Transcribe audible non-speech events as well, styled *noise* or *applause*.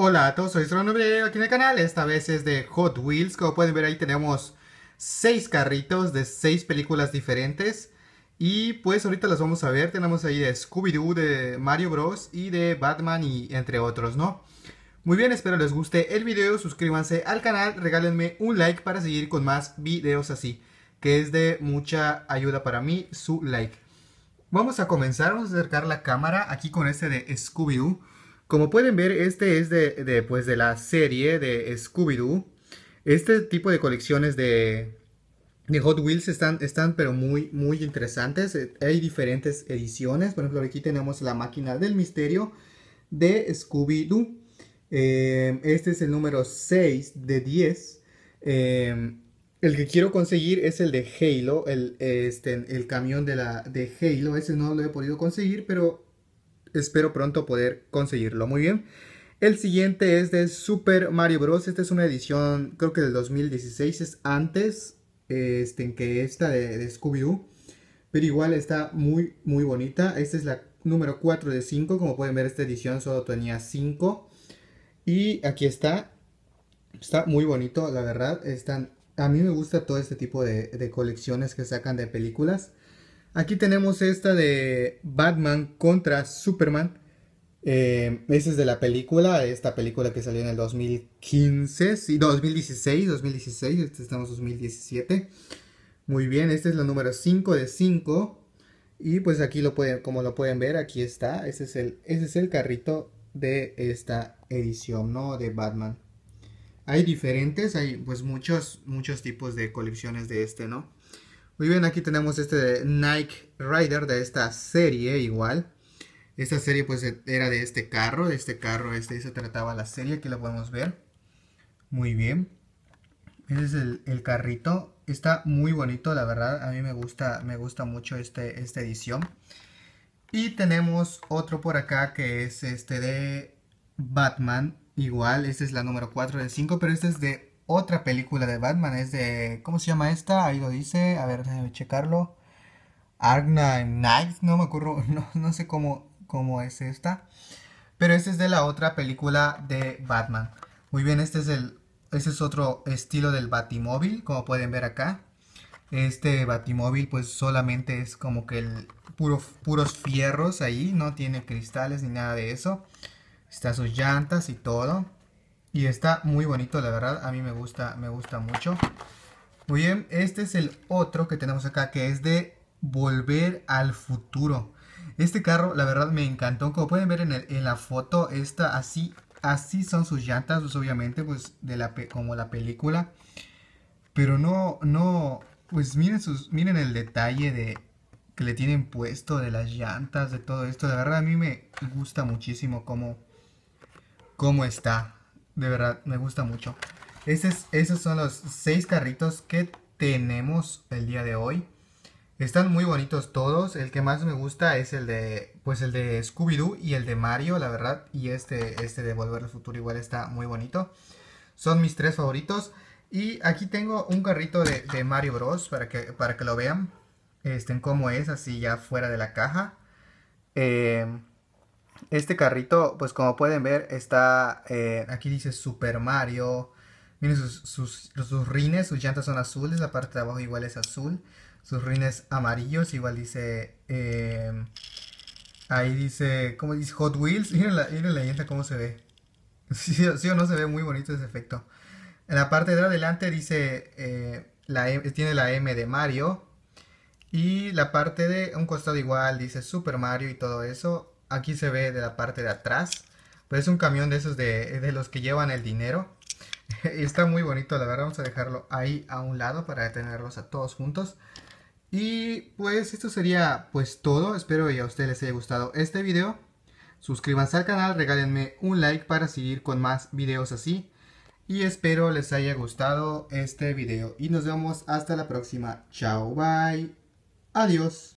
Hola a todos, soy Video aquí en el canal, esta vez es de Hot Wheels, como pueden ver ahí tenemos 6 carritos de 6 películas diferentes y pues ahorita las vamos a ver, tenemos ahí de Scooby-Doo, de Mario Bros y de Batman y entre otros, ¿no? Muy bien, espero les guste el video, suscríbanse al canal, regálenme un like para seguir con más videos así, que es de mucha ayuda para mí su like. Vamos a comenzar, vamos a acercar la cámara aquí con este de Scooby-Doo como pueden ver, este es de, pues, de, la serie de Scooby-Doo. Este tipo de colecciones de, Hot Wheels están, están pero muy, muy interesantes. Eh, hay diferentes ediciones. Por ejemplo, aquí tenemos la máquina del misterio de Scooby-Doo. Eh, este es el número 6 de 10. Eh, el que quiero conseguir es el de Halo, el, este, el camión de, la, de Halo. Ese no lo he podido conseguir, pero espero pronto poder conseguirlo. Muy bien. El siguiente es de Super Mario Bros. Esta es una edición, creo que del 2016, es antes este, que esta de, Scooby-Doo. Pero igual está muy, muy bonita. Esta es la número 4 de 5. Como pueden ver, esta edición solo tenía 5. Y aquí está. Está muy bonito, la verdad. a mí me gusta todo este tipo de colecciones que sacan de películas. Aquí tenemos esta de Batman contra Superman. Eh, esa es de la película, esta película que salió en el 2015, sí, 2016, 2016, este estamos 2017. Muy bien, este es la número 5 de 5. Y pues aquí lo pueden, como lo pueden ver, aquí está, ese es el, ese es el carrito de esta edición, ¿no? De Batman. Hay diferentes, hay pues muchos, muchos tipos de colecciones de este, ¿no? Muy bien, aquí tenemos este de Nike Rider de esta serie igual. Esta serie pues e, era de este carro, de este carro, este se trataba la serie, aquí la podemos ver. Muy bien. Ese es el, carrito. Está muy bonito, la verdad. A mí me gusta, me gusta mucho este, esta edición. Y tenemos otro por acá que es este de Batman. Igual, esta es la número 4 de 5, pero este es de otra película de Batman. Es de. ¿Cómo se llama esta? Ahí lo dice. A ver, déjame checarlo. Arkham Knight. No me acuerdo. *laughs* No, sé cómo, cómo es esta. Pero este es de la otra película de Batman. Muy bien, este es el. Este es otro estilo del Batimóvil, como pueden ver acá. Este Batimóvil, pues solamente es como que el puros fierros ahí, no tiene cristales ni nada de eso. Está sus llantas y todo. Y está muy bonito, la verdad. A mí me gusta, me gusta mucho. Muy bien, este es el otro que tenemos acá, que es de Volver al Futuro. Este carro, la verdad, me encantó. Como pueden ver en, la foto, esta así, así son sus llantas, pues obviamente, pues de la, como la película. Pero no, no, pues miren, sus, miren el detalle de que le tienen puesto, de las llantas, de todo esto. La verdad, a mí me gusta muchísimo cómo, cómo está de verdad, me gusta mucho. Esos, esos son los seis carritos que tenemos el día de hoy. Están muy bonitos todos. El que más me gusta es el de, pues el de Scooby-Doo y el de Mario, la verdad. Y este, este de Volver al Futuro igual está muy bonito. Son mis tres favoritos. Y aquí tengo un carrito de, de Mario Bros. Para que, para que lo vean. Estén como es, así ya fuera de la caja. Eh, este carrito, pues como pueden ver, está, eh, aquí dice Super Mario. Miren sus, rines, sus llantas son azules, la parte de abajo igual es azul. Sus rines amarillos, igual dice... Eh, ahí dice, ¿cómo dice? Hot Wheels. Miren la, la llanta cómo se ve. *laughs* Sí, o no se ve muy bonito ese efecto. En la parte de adelante dice, eh, la tiene la M de Mario. Y la parte de un costado igual dice Super Mario y todo eso aquí se ve de la parte de atrás. Pues es un camión de esos de, los que llevan el dinero. *laughs* está muy bonito, la verdad. Vamos a dejarlo ahí a un lado para tenerlos a todos juntos. Y pues esto sería pues todo. Espero que a ustedes les haya gustado este video. Suscríbanse al canal, regálenme un like para seguir con más videos así. Y espero les haya gustado este video. Y nos vemos hasta la próxima. Chao, bye. Adiós.